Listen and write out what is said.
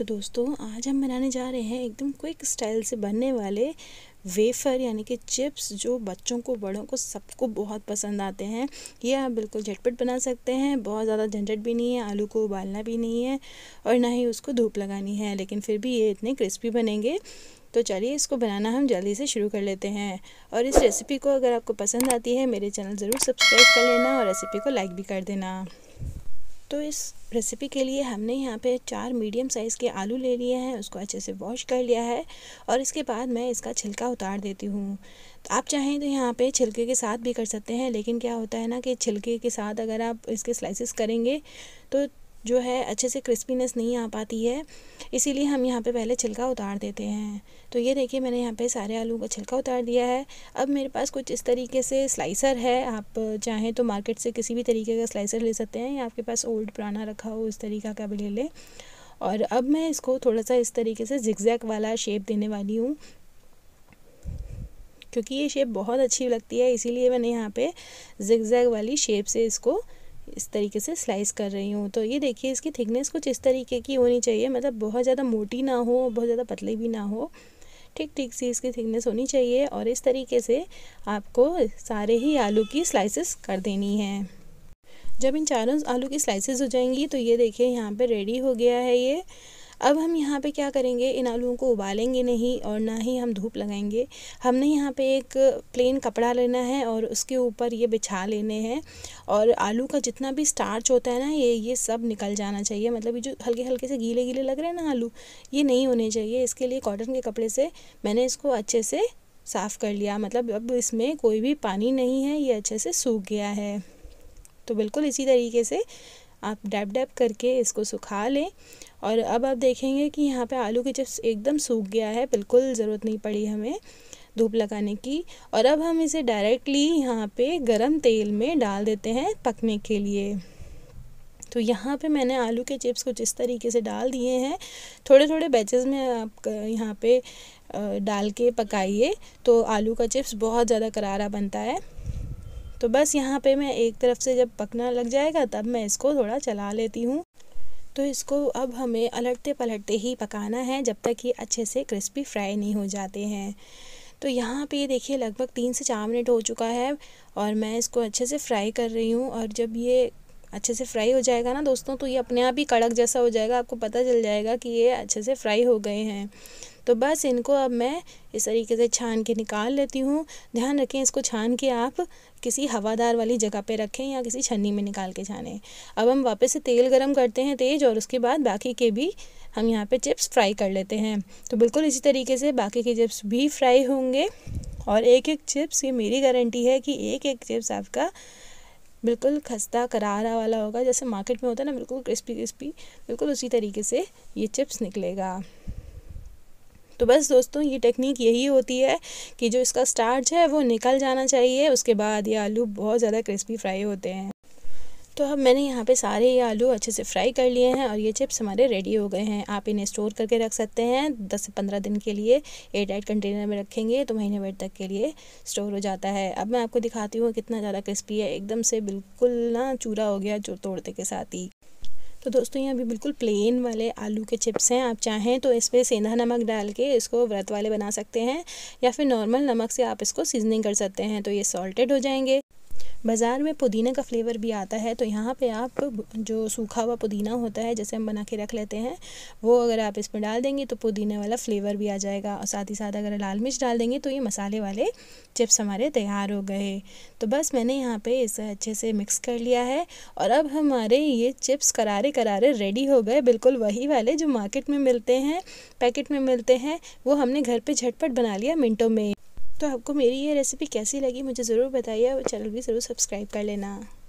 तो दोस्तों आज हम बनाने जा रहे हैं एकदम क्विक स्टाइल से बनने वाले वेफ़र यानी कि चिप्स जो बच्चों को बड़ों को सबको बहुत पसंद आते हैं ये आप बिल्कुल झटपट बना सकते हैं बहुत ज़्यादा झंझट भी नहीं है आलू को उबालना भी नहीं है और ना ही उसको धूप लगानी है लेकिन फिर भी ये इतने क्रिस्पी बनेंगे तो चलिए इसको बनाना हम जल्दी से शुरू कर लेते हैं और इस रेसिपी को अगर आपको पसंद आती है मेरे चैनल ज़रूर सब्सक्राइब कर लेना और रेसिपी को लाइक भी कर देना तो इस रेसिपी के लिए हमने यहाँ पे चार मीडियम साइज़ के आलू ले लिए हैं उसको अच्छे से वॉश कर लिया है और इसके बाद मैं इसका छिलका उतार देती हूँ तो आप चाहें तो यहाँ पे छिलके के साथ भी कर सकते हैं लेकिन क्या होता है ना कि छिलके के साथ अगर आप इसके स्लाइसेस करेंगे तो जो है अच्छे से क्रिस्पीनेस नहीं आ पाती है इसीलिए हम यहाँ पे पहले छिलका उतार देते हैं तो ये देखिए मैंने यहाँ पे सारे आलू का छिलका उतार दिया है अब मेरे पास कुछ इस तरीके से स्लाइसर है आप चाहें तो मार्केट से किसी भी तरीके का स्लाइसर ले सकते हैं या आपके पास ओल्ड पुराना रखा हो इस तरीका का भी ले लें और अब मैं इसको थोड़ा सा इस तरीके से जिगजैग वाला शेप देने वाली हूँ क्योंकि ये शेप बहुत अच्छी लगती है इसीलिए मैंने यहाँ पे जिगजैग वाली शेप से इसको इस तरीके से स्लाइस कर रही हूँ तो ये देखिए इसकी थिकनेस कुछ इस तरीके की होनी चाहिए मतलब बहुत ज़्यादा मोटी ना हो बहुत ज़्यादा पतली भी ना हो ठीक ठीक सी इसकी थिकनेस होनी चाहिए और इस तरीके से आपको सारे ही आलू की स्लाइसिस कर देनी है जब इन चारों आलू की स्लाइसिस हो जाएंगी तो ये देखिए यहाँ पर रेडी हो गया है ये अब हम यहाँ पे क्या करेंगे इन आलुओं को उबालेंगे नहीं और ना ही हम धूप लगाएंगे हमने यहाँ पे एक प्लेन कपड़ा लेना है और उसके ऊपर ये बिछा लेने हैं और आलू का जितना भी स्टार्च होता है ना ये ये सब निकल जाना चाहिए मतलब ये जो हल्के हल्के से गीले गीले लग रहे हैं ना आलू ये नहीं होने चाहिए इसके लिए कॉटन के कपड़े से मैंने इसको अच्छे से साफ़ कर लिया मतलब अब इसमें कोई भी पानी नहीं है ये अच्छे से सूख गया है तो बिल्कुल इसी तरीके से आप डैप डैप करके इसको सुखा लें और अब आप देखेंगे कि यहाँ पे आलू के चिप्स एकदम सूख गया है बिल्कुल ज़रूरत नहीं पड़ी हमें धूप लगाने की और अब हम इसे डायरेक्टली यहाँ पे गरम तेल में डाल देते हैं पकने के लिए तो यहाँ पे मैंने आलू के चिप्स कुछ इस तरीके से डाल दिए हैं थोड़े थोड़े बैचेस में आप यहाँ पे डाल के पकाइए तो आलू का चिप्स बहुत ज़्यादा करारा बनता है तो बस यहाँ पे मैं एक तरफ से जब पकना लग जाएगा तब मैं इसको थोड़ा चला लेती हूँ तो इसको अब हमें अलटते पलटते ही पकाना है जब तक ये अच्छे से क्रिस्पी फ्राई नहीं हो जाते हैं तो यहाँ पे देखिए लगभग तीन से चार मिनट हो चुका है और मैं इसको अच्छे से फ्राई कर रही हूँ और जब ये अच्छे से फ्राई हो जाएगा ना दोस्तों तो ये अपने आप ही कड़क जैसा हो जाएगा आपको पता चल जाएगा कि ये अच्छे से फ्राई हो गए हैं तो बस इनको अब मैं इस तरीके से छान के निकाल लेती हूँ ध्यान रखें इसको छान के आप किसी हवादार वाली जगह पे रखें या किसी छन्नी में निकाल के छानें अब हम वापस से तेल गरम करते हैं तेज और उसके बाद बाकी के भी हम यहाँ पे चिप्स फ्राई कर लेते हैं तो बिल्कुल इसी तरीके से बाकी के चिप्स भी फ्राई होंगे और एक एक चिप्स ये मेरी गारंटी है कि एक एक चिप्स आपका बिल्कुल खस्ता करारा वाला होगा जैसे मार्केट में होता है ना बिल्कुल क्रिस्पी क्रिस्पी बिल्कुल उसी तरीके से ये चिप्स निकलेगा तो बस दोस्तों ये टेक्निक यही होती है कि जो इसका स्टार्च है वो निकल जाना चाहिए उसके बाद ये आलू बहुत ज़्यादा क्रिस्पी फ्राई होते हैं तो अब मैंने यहाँ पे सारे ये आलू अच्छे से फ्राई कर लिए हैं और ये चिप्स हमारे रेडी हो गए हैं आप इन्हें स्टोर करके रख सकते हैं दस से पंद्रह दिन के लिए एयर टाइट कंटेनर में रखेंगे तो महीने भर तक के लिए स्टोर हो जाता है अब मैं आपको दिखाती हूँ कितना ज़्यादा क्रिस्पी है एकदम से बिल्कुल ना चूरा हो गया जो तोड़ते के साथ ही तो दोस्तों ये अभी बिल्कुल प्लेन वाले आलू के चिप्स हैं आप चाहें तो इस पर सेंधा नमक डाल के इसको व्रत वाले बना सकते हैं या फिर नॉर्मल नमक से आप इसको सीजनिंग कर सकते हैं तो ये सॉल्टेड हो जाएंगे बाज़ार में पुदीने का फ्लेवर भी आता है तो यहाँ पे आप जो सूखा हुआ पुदीना होता है जैसे हम बना के रख लेते हैं वो अगर आप इसमें डाल देंगे तो पुदीने वाला फ्लेवर भी आ जाएगा और साथ ही साथ अगर लाल मिर्च डाल देंगे तो ये मसाले वाले चिप्स हमारे तैयार हो गए तो बस मैंने यहाँ पर इसे अच्छे से मिक्स कर लिया है और अब हमारे ये चिप्स करारे करारे रेडी हो गए बिल्कुल वही वाले जो मार्केट में मिलते हैं पैकेट में मिलते हैं वो हमने घर पर झटपट बना लिया मिनटों में तो आपको मेरी ये रेसिपी कैसी लगी मुझे ज़रूर बताइए और चैनल भी ज़रूर सब्सक्राइब कर लेना